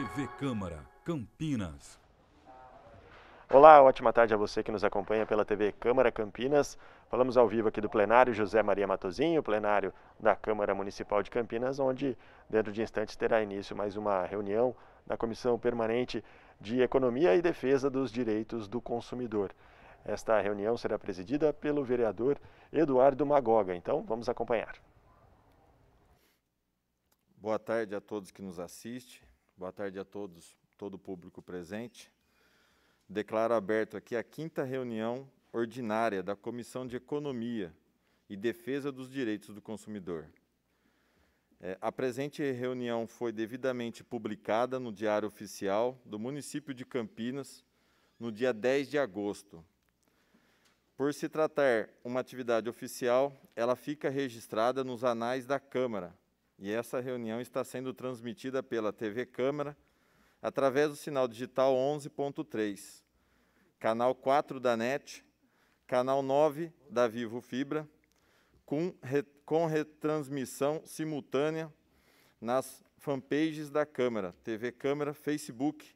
TV Câmara, Campinas. Olá, ótima tarde a você que nos acompanha pela TV Câmara Campinas. Falamos ao vivo aqui do plenário José Maria Matozinho, plenário da Câmara Municipal de Campinas, onde dentro de instantes terá início mais uma reunião da Comissão Permanente de Economia e Defesa dos Direitos do Consumidor. Esta reunião será presidida pelo vereador Eduardo Magoga. Então, vamos acompanhar. Boa tarde a todos que nos assistem. Boa tarde a todos, todo o público presente. Declaro aberto aqui a quinta reunião ordinária da Comissão de Economia e Defesa dos Direitos do Consumidor. É, a presente reunião foi devidamente publicada no Diário Oficial do município de Campinas no dia 10 de agosto. Por se tratar uma atividade oficial, ela fica registrada nos anais da Câmara e essa reunião está sendo transmitida pela TV Câmara através do sinal digital 11.3, canal 4 da NET, canal 9 da Vivo Fibra, com, re, com retransmissão simultânea nas fanpages da Câmara, TV Câmara, Facebook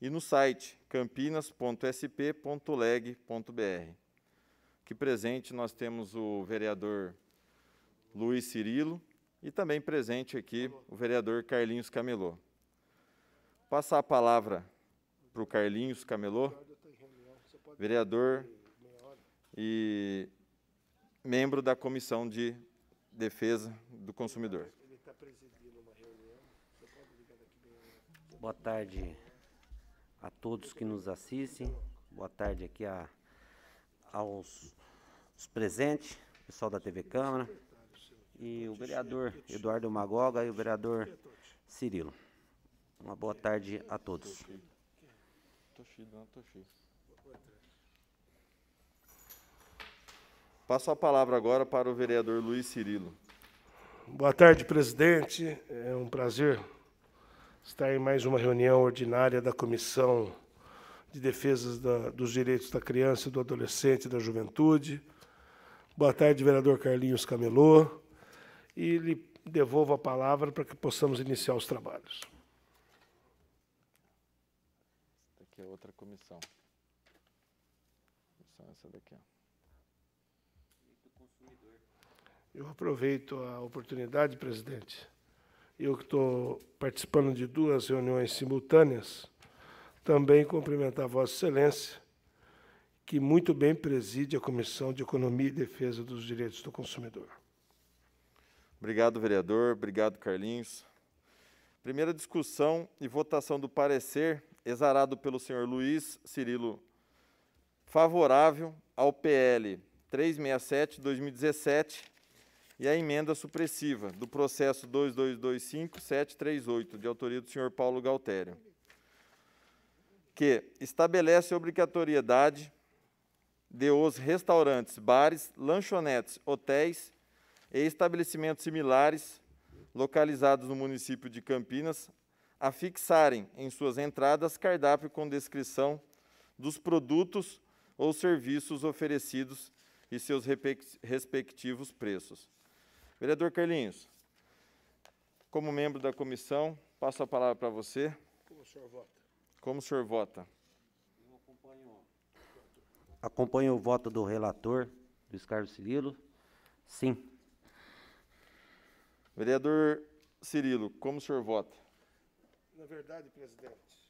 e no site campinas.sp.leg.br. Aqui presente nós temos o vereador Luiz Cirilo, e também presente aqui o vereador Carlinhos Camelô. Passar a palavra para o Carlinhos Camelô, vereador e membro da Comissão de Defesa do Consumidor. Boa tarde a todos que nos assistem. Boa tarde aqui a, aos presentes, pessoal da TV Câmara, e o vereador Eduardo Magoga e o vereador Cirilo. Uma boa é, tarde a todos. Passo a palavra agora para o vereador Luiz Cirilo. Boa tarde, presidente. É um prazer estar em mais uma reunião ordinária da Comissão de Defesa da, dos Direitos da Criança, do Adolescente e da Juventude. Boa tarde, vereador Carlinhos Camelô, e lhe devolvo a palavra para que possamos iniciar os trabalhos. Essa é outra comissão. Comissão é essa daqui, Eu aproveito a oportunidade, presidente. Eu que estou participando de duas reuniões simultâneas, também cumprimentar Vossa Excelência, que muito bem preside a Comissão de Economia e Defesa dos Direitos do Consumidor. Obrigado, vereador. Obrigado, Carlinhos. Primeira discussão e votação do parecer, exarado pelo senhor Luiz Cirilo, favorável ao PL 367-2017 e à emenda supressiva do processo 2225-738, de autoria do senhor Paulo Galtério, que estabelece a obrigatoriedade de os restaurantes, bares, lanchonetes, hotéis e estabelecimentos similares localizados no município de Campinas a fixarem em suas entradas cardápio com descrição dos produtos ou serviços oferecidos e seus respectivos preços. Vereador Carlinhos, como membro da comissão, passo a palavra para você. Como o senhor vota? Como o senhor vota? Eu acompanho, acompanho o voto do relator, Luiz Carlos Cirilo. Sim. Vereador Cirilo, como o senhor vota? Na verdade, presidente,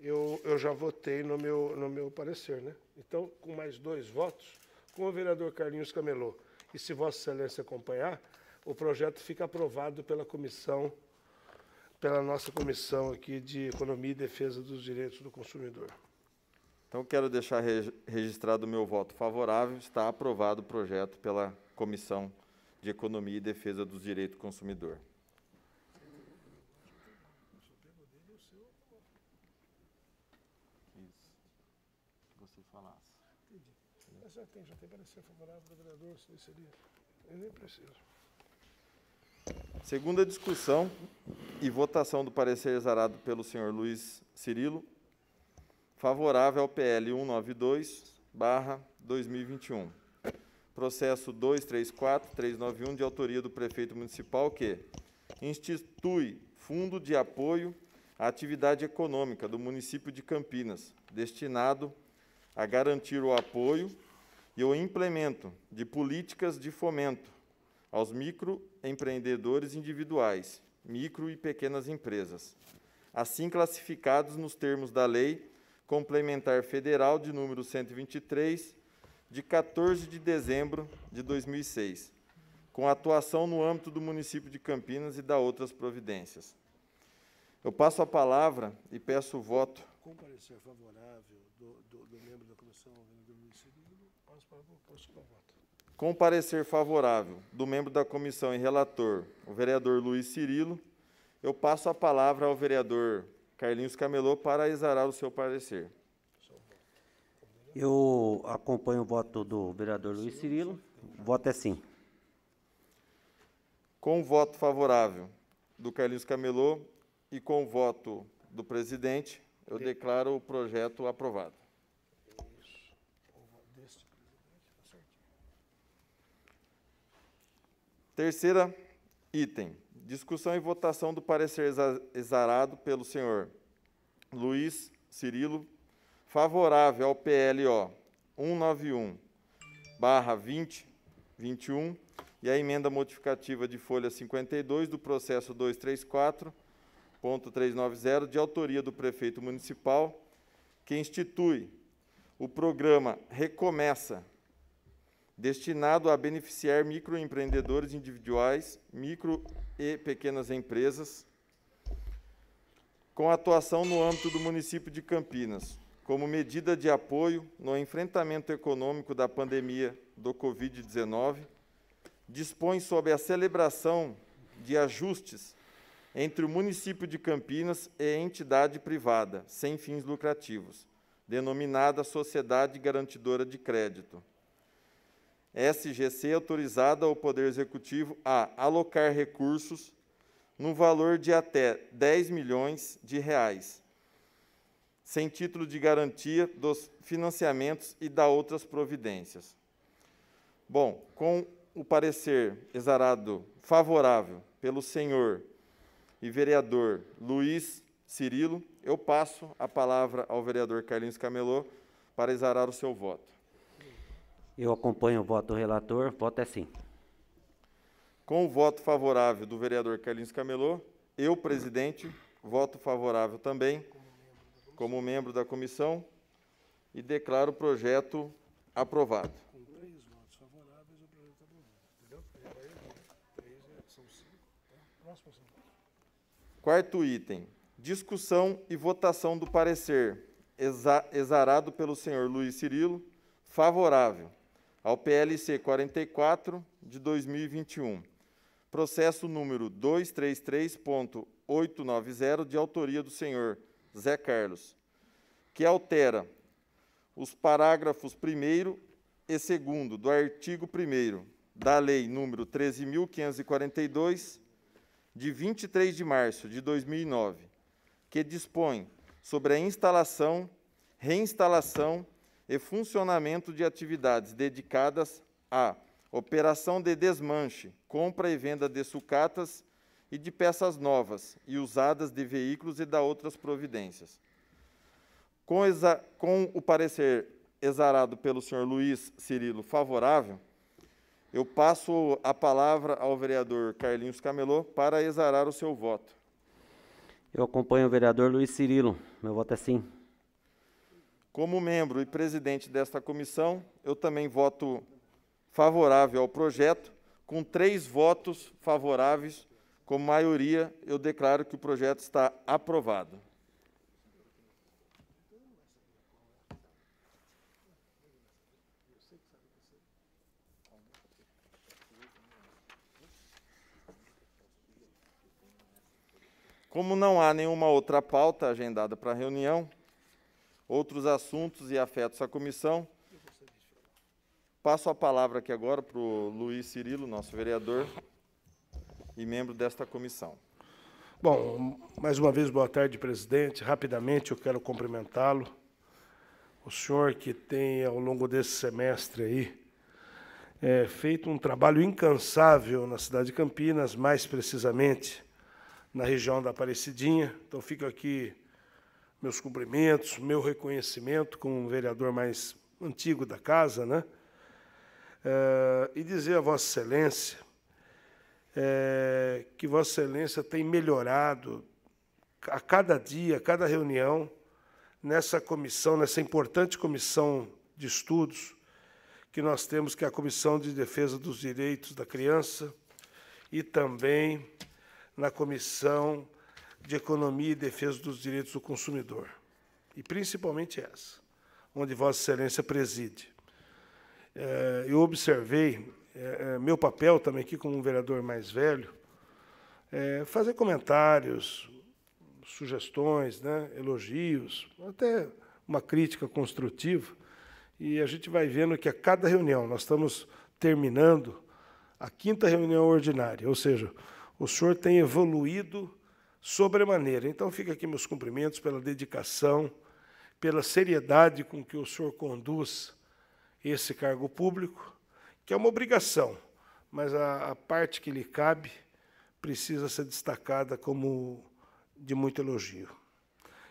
eu, eu já votei no meu, no meu parecer, né? Então, com mais dois votos, com o vereador Carlinhos Camelô. E se Vossa Excelência acompanhar, o projeto fica aprovado pela comissão, pela nossa comissão aqui de Economia e Defesa dos Direitos do Consumidor. Então, quero deixar registrado o meu voto favorável. Está aprovado o projeto pela comissão de Economia e Defesa dos Direitos do Consumidor. Você falasse. Entendi. Mas já tem, já tem parecer favorável do vereador, seria. Eu nem preciso. Segunda discussão e votação do parecer exarado pelo senhor Luiz Cirilo, favorável ao PL 192, barra 2021 processo 234391, de autoria do prefeito municipal, que institui Fundo de Apoio à Atividade Econômica do município de Campinas, destinado a garantir o apoio e o implemento de políticas de fomento aos microempreendedores individuais, micro e pequenas empresas, assim classificados nos termos da Lei Complementar Federal de número 123 de 14 de dezembro de 2006, com atuação no âmbito do município de Campinas e da outras providências. Eu passo a palavra e peço o voto. Com parecer favorável do, do, do membro da comissão, vereador passo posso o voto. Com parecer favorável do membro da comissão e relator, o vereador Luiz Cirilo, eu passo a palavra ao vereador Carlinhos Camelô para exarar o seu parecer. Eu acompanho o voto do vereador Luiz Cirilo. O voto é sim. Com o voto favorável do Carlinhos Camelô e com o voto do presidente, eu declaro o projeto aprovado. Terceira item: discussão e votação do parecer exarado pelo senhor Luiz Cirilo favorável ao PLO 191 2021 e a emenda modificativa de folha 52 do processo 234.390 de autoria do prefeito municipal, que institui o programa Recomeça, destinado a beneficiar microempreendedores individuais, micro e pequenas empresas, com atuação no âmbito do município de Campinas, como medida de apoio no enfrentamento econômico da pandemia do Covid-19, dispõe sobre a celebração de ajustes entre o município de Campinas e a entidade privada sem fins lucrativos, denominada Sociedade Garantidora de Crédito. SGC autorizada ao Poder Executivo a alocar recursos no valor de até 10 milhões de reais sem título de garantia dos financiamentos e da outras providências. Bom, com o parecer exarado favorável pelo senhor e vereador Luiz Cirilo, eu passo a palavra ao vereador Carlinhos Camelô para exarar o seu voto. Eu acompanho o voto do relator, voto é sim. Com o voto favorável do vereador Carlinhos Camelô, eu, presidente, voto favorável também como membro da comissão e declaro o projeto aprovado. Com três votos favoráveis, o projeto é Entendeu? são cinco. Tá? Próximo, Quarto item. Discussão e votação do parecer, exarado pelo senhor Luiz Cirilo, favorável ao PLC 44 de 2021. Processo número 233.890, de autoria do senhor Zé Carlos, que altera os parágrafos 1 e 2 do artigo 1 da Lei número 13.542, de 23 de março de 2009, que dispõe sobre a instalação, reinstalação e funcionamento de atividades dedicadas à operação de desmanche, compra e venda de sucatas e de peças novas e usadas de veículos e da outras providências. Com, com o parecer exarado pelo senhor Luiz Cirilo favorável, eu passo a palavra ao vereador Carlinhos Camelô para exarar o seu voto. Eu acompanho o vereador Luiz Cirilo. Meu voto é sim. Como membro e presidente desta comissão, eu também voto favorável ao projeto, com três votos favoráveis como maioria, eu declaro que o projeto está aprovado. Como não há nenhuma outra pauta agendada para a reunião, outros assuntos e afetos à comissão, passo a palavra aqui agora para o Luiz Cirilo, nosso vereador, e membro desta comissão. Bom, mais uma vez, boa tarde, presidente. Rapidamente, eu quero cumprimentá-lo. O senhor que tem, ao longo desse semestre aí, é, feito um trabalho incansável na cidade de Campinas, mais precisamente na região da Aparecidinha. Então, fico aqui meus cumprimentos, meu reconhecimento como um vereador mais antigo da casa, né? É, e dizer a Vossa Excelência é, que Vossa Excelência tem melhorado a cada dia, a cada reunião, nessa comissão, nessa importante comissão de estudos que nós temos, que é a Comissão de Defesa dos Direitos da Criança, e também na Comissão de Economia e Defesa dos Direitos do Consumidor, e principalmente essa, onde Vossa Excelência preside. É, eu observei é, é, meu papel também aqui como um vereador mais velho, é fazer comentários, sugestões, né, elogios, até uma crítica construtiva. E a gente vai vendo que a cada reunião, nós estamos terminando a quinta reunião ordinária, ou seja, o senhor tem evoluído sobremaneira. Então, fica aqui meus cumprimentos pela dedicação, pela seriedade com que o senhor conduz esse cargo público que é uma obrigação, mas a, a parte que lhe cabe precisa ser destacada como de muito elogio.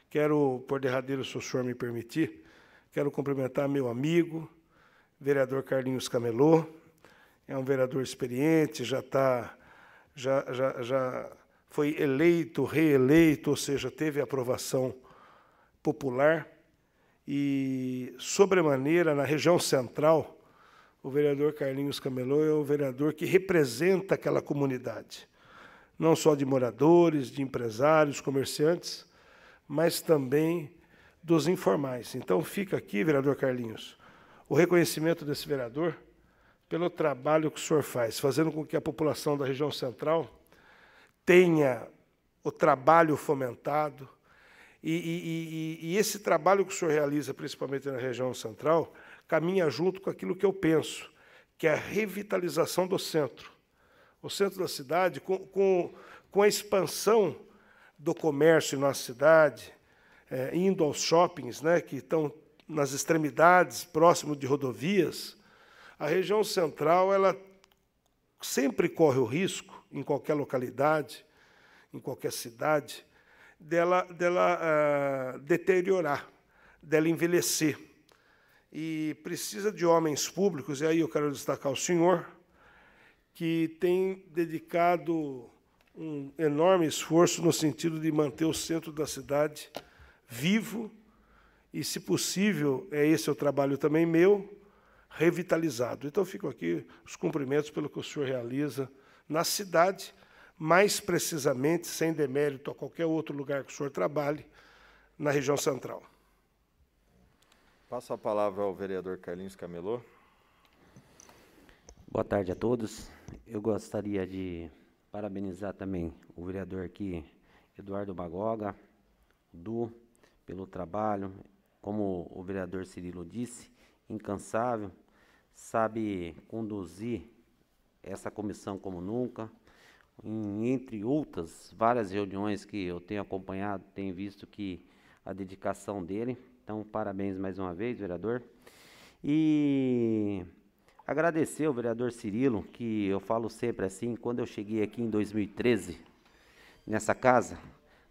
Quero, por derradeiro, se o senhor me permitir, quero cumprimentar meu amigo, vereador Carlinhos Camelô. É um vereador experiente, já está. Já, já, já foi eleito, reeleito, ou seja, teve aprovação popular. E, sobremaneira, na região central, o vereador Carlinhos Camelô é o vereador que representa aquela comunidade, não só de moradores, de empresários, comerciantes, mas também dos informais. Então fica aqui, vereador Carlinhos, o reconhecimento desse vereador pelo trabalho que o senhor faz, fazendo com que a população da região central tenha o trabalho fomentado. E, e, e, e esse trabalho que o senhor realiza, principalmente na região central, caminha junto com aquilo que eu penso, que é a revitalização do centro. O centro da cidade, com, com, com a expansão do comércio na cidade, é, indo aos shoppings, né, que estão nas extremidades, próximo de rodovias, a região central ela sempre corre o risco, em qualquer localidade, em qualquer cidade, dela, dela uh, deteriorar, dela envelhecer e precisa de homens públicos, e aí eu quero destacar o senhor, que tem dedicado um enorme esforço no sentido de manter o centro da cidade vivo e, se possível, é esse o trabalho também meu, revitalizado. Então, fico aqui os cumprimentos pelo que o senhor realiza na cidade, mais precisamente, sem demérito a qualquer outro lugar que o senhor trabalhe, na região central. Passo a palavra ao vereador Carlinhos Camelô. Boa tarde a todos. Eu gostaria de parabenizar também o vereador aqui, Eduardo Bagoga, do pelo trabalho. Como o vereador Cirilo disse, incansável, sabe conduzir essa comissão como nunca. Em, entre outras, várias reuniões que eu tenho acompanhado, tenho visto que a dedicação dele então, parabéns mais uma vez, vereador. E agradecer ao vereador Cirilo, que eu falo sempre assim, quando eu cheguei aqui em 2013, nessa casa,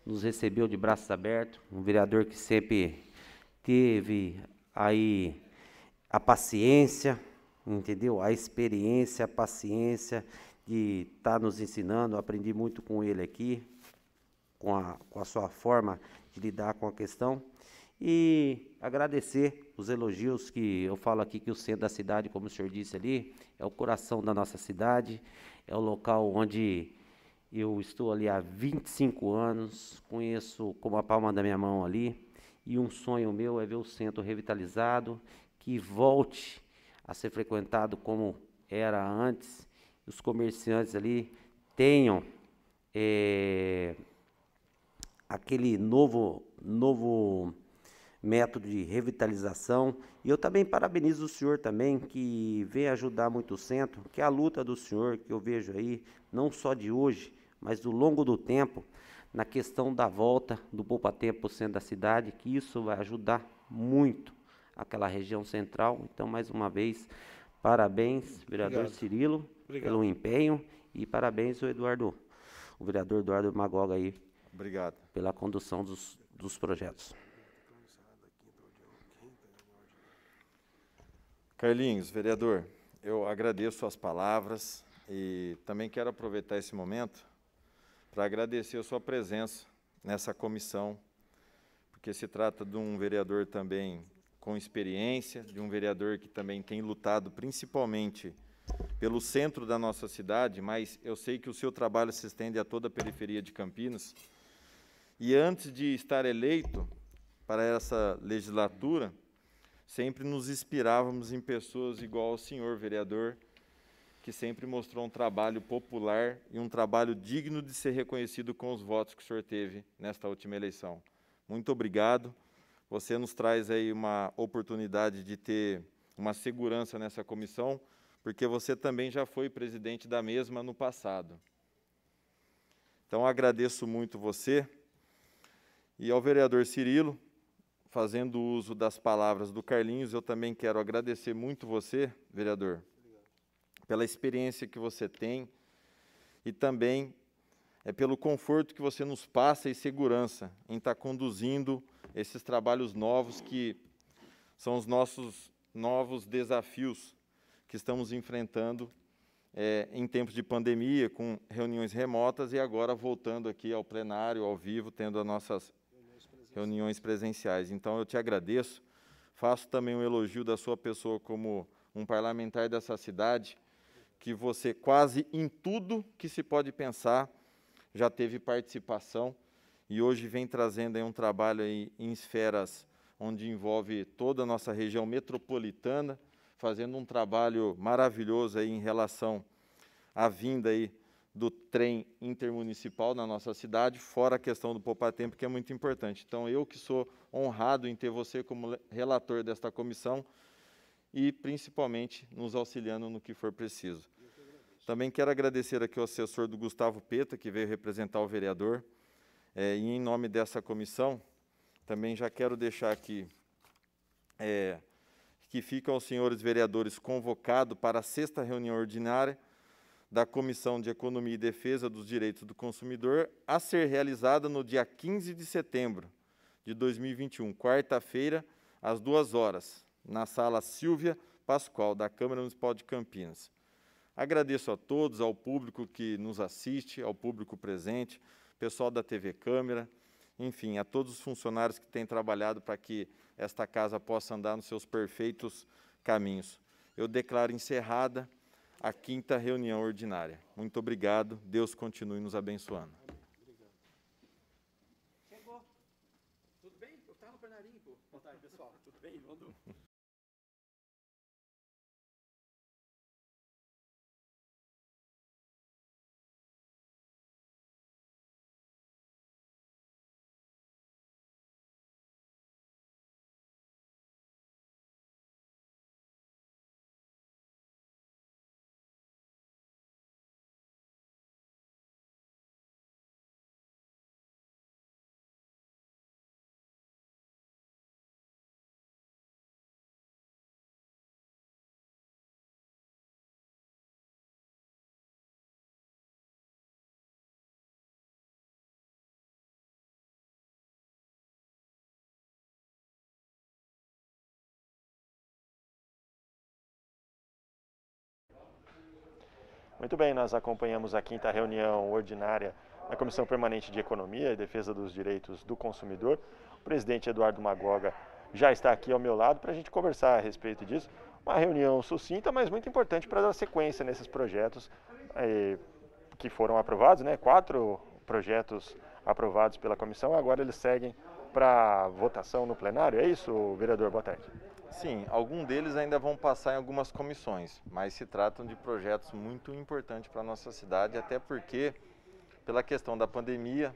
nos recebeu de braços abertos, um vereador que sempre teve aí a paciência, entendeu? A experiência, a paciência de estar tá nos ensinando, aprendi muito com ele aqui, com a, com a sua forma de lidar com a questão. E agradecer os elogios que eu falo aqui, que o centro da cidade, como o senhor disse ali, é o coração da nossa cidade, é o local onde eu estou ali há 25 anos, conheço como a palma da minha mão ali, e um sonho meu é ver o centro revitalizado, que volte a ser frequentado como era antes, os comerciantes ali tenham é, aquele novo, novo método de revitalização. E eu também parabenizo o senhor também, que vem ajudar muito o centro, que é a luta do senhor, que eu vejo aí, não só de hoje, mas do longo do tempo, na questão da volta do Poupa Tempo para o centro da cidade, que isso vai ajudar muito aquela região central. Então, mais uma vez, parabéns, vereador Obrigado. Cirilo, Obrigado. pelo empenho e parabéns ao Eduardo, o vereador Eduardo Magoga aí. Obrigado. Pela condução dos, dos projetos. Carlinhos, vereador, eu agradeço suas palavras e também quero aproveitar esse momento para agradecer a sua presença nessa comissão, porque se trata de um vereador também com experiência, de um vereador que também tem lutado principalmente pelo centro da nossa cidade, mas eu sei que o seu trabalho se estende a toda a periferia de Campinas. E antes de estar eleito para essa legislatura, sempre nos inspirávamos em pessoas igual ao senhor vereador, que sempre mostrou um trabalho popular e um trabalho digno de ser reconhecido com os votos que o senhor teve nesta última eleição. Muito obrigado. Você nos traz aí uma oportunidade de ter uma segurança nessa comissão, porque você também já foi presidente da mesma no passado. Então agradeço muito você e ao vereador Cirilo fazendo uso das palavras do Carlinhos, eu também quero agradecer muito você, vereador, pela experiência que você tem e também é pelo conforto que você nos passa e segurança em estar tá conduzindo esses trabalhos novos que são os nossos novos desafios que estamos enfrentando é, em tempos de pandemia, com reuniões remotas e agora voltando aqui ao plenário, ao vivo, tendo as nossas reuniões presenciais. Então, eu te agradeço. Faço também um elogio da sua pessoa como um parlamentar dessa cidade, que você quase em tudo que se pode pensar já teve participação e hoje vem trazendo aí um trabalho aí em esferas onde envolve toda a nossa região metropolitana, fazendo um trabalho maravilhoso aí em relação à vinda aí do trem intermunicipal na nossa cidade, fora a questão do poupar tempo, que é muito importante. Então, eu que sou honrado em ter você como relator desta comissão e, principalmente, nos auxiliando no que for preciso. Também quero agradecer aqui o assessor do Gustavo Peta, que veio representar o vereador. É, e, em nome dessa comissão, também já quero deixar aqui é, que ficam os senhores vereadores convocados para a sexta reunião ordinária, da Comissão de Economia e Defesa dos Direitos do Consumidor a ser realizada no dia 15 de setembro de 2021, quarta-feira, às duas horas, na sala Silvia Pascoal, da Câmara Municipal de Campinas. Agradeço a todos, ao público que nos assiste, ao público presente, pessoal da TV Câmara, enfim, a todos os funcionários que têm trabalhado para que esta casa possa andar nos seus perfeitos caminhos. Eu declaro encerrada a quinta reunião ordinária. Muito obrigado. Deus continue nos abençoando. Chegou. Tudo bem? Eu tá estava no Boa tarde, pessoal. Tudo bem? Vamos. Muito bem, nós acompanhamos a quinta reunião ordinária da Comissão Permanente de Economia e Defesa dos Direitos do Consumidor. O presidente Eduardo Magoga já está aqui ao meu lado para a gente conversar a respeito disso. Uma reunião sucinta, mas muito importante para dar sequência nesses projetos eh, que foram aprovados, né? Quatro projetos aprovados pela comissão, agora eles seguem para votação no plenário. É isso, vereador? Boa tarde. Sim, algum deles ainda vão passar em algumas comissões, mas se tratam de projetos muito importantes para a nossa cidade, até porque, pela questão da pandemia,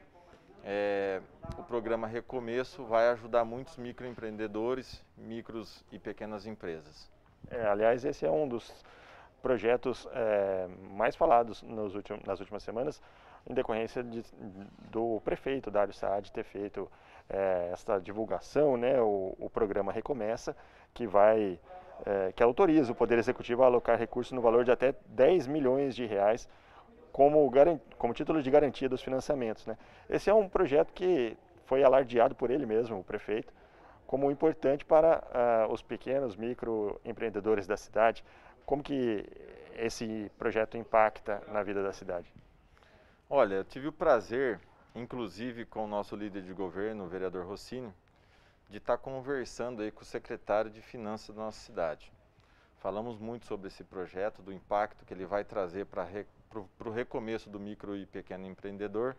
é, o programa Recomeço vai ajudar muitos microempreendedores, micros e pequenas empresas. É, aliás, esse é um dos projetos é, mais falados últimos, nas últimas semanas, em decorrência de, do prefeito Dário Saad ter feito é, essa divulgação, né, o, o, programa Recomeça, que vai é, que autoriza o Poder Executivo a alocar recursos no valor de até 10 milhões de reais como, como título de garantia dos financiamentos. Né? Esse é um projeto que foi alardeado por ele mesmo, o prefeito, como importante para ah, os pequenos microempreendedores da cidade, como que esse projeto impacta na vida da cidade? Olha, eu tive o prazer, inclusive com o nosso líder de governo, o vereador Rossini, de estar tá conversando aí com o secretário de Finanças da nossa cidade. Falamos muito sobre esse projeto, do impacto que ele vai trazer para re, o recomeço do micro e pequeno empreendedor,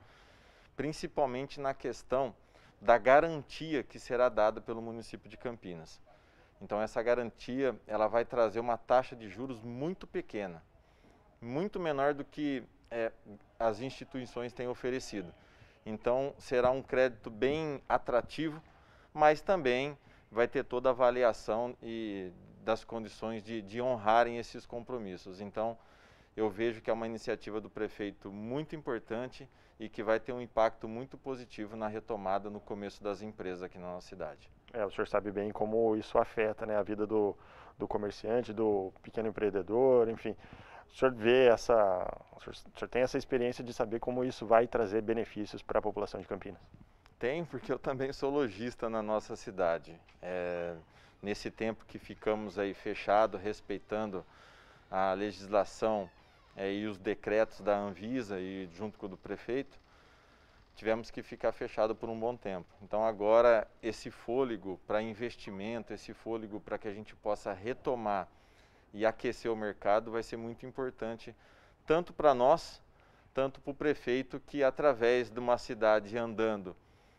principalmente na questão da garantia que será dada pelo município de Campinas. Então essa garantia ela vai trazer uma taxa de juros muito pequena, muito menor do que é, as instituições têm oferecido. Então será um crédito bem atrativo, mas também vai ter toda a avaliação e das condições de, de honrarem esses compromissos. Então eu vejo que é uma iniciativa do prefeito muito importante e que vai ter um impacto muito positivo na retomada no começo das empresas aqui na nossa cidade. É, o senhor sabe bem como isso afeta né, a vida do, do comerciante, do pequeno empreendedor, enfim. O senhor vê essa. O senhor, o senhor tem essa experiência de saber como isso vai trazer benefícios para a população de Campinas? Tem, porque eu também sou lojista na nossa cidade. É, nesse tempo que ficamos aí fechado, respeitando a legislação é, e os decretos da Anvisa e junto com o do prefeito, tivemos que ficar fechado por um bom tempo. Então agora esse fôlego para investimento, esse fôlego para que a gente possa retomar e aquecer o mercado vai ser muito importante tanto para nós, tanto para o prefeito que através de uma cidade andando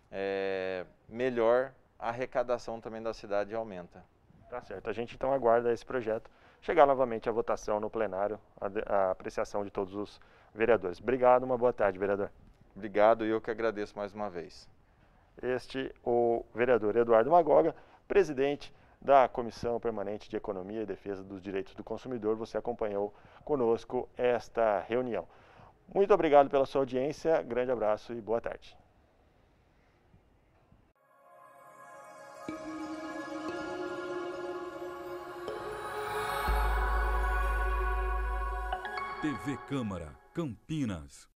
é, melhor, a arrecadação também da cidade aumenta. Tá certo. A gente então aguarda esse projeto chegar novamente à votação no plenário, a, a apreciação de todos os vereadores. Obrigado, uma boa tarde, vereador. Obrigado e eu que agradeço mais uma vez. Este o vereador Eduardo Magoga, presidente da Comissão Permanente de Economia e Defesa dos Direitos do Consumidor. Você acompanhou conosco esta reunião. Muito obrigado pela sua audiência, grande abraço e boa tarde. TV Câmara, Campinas.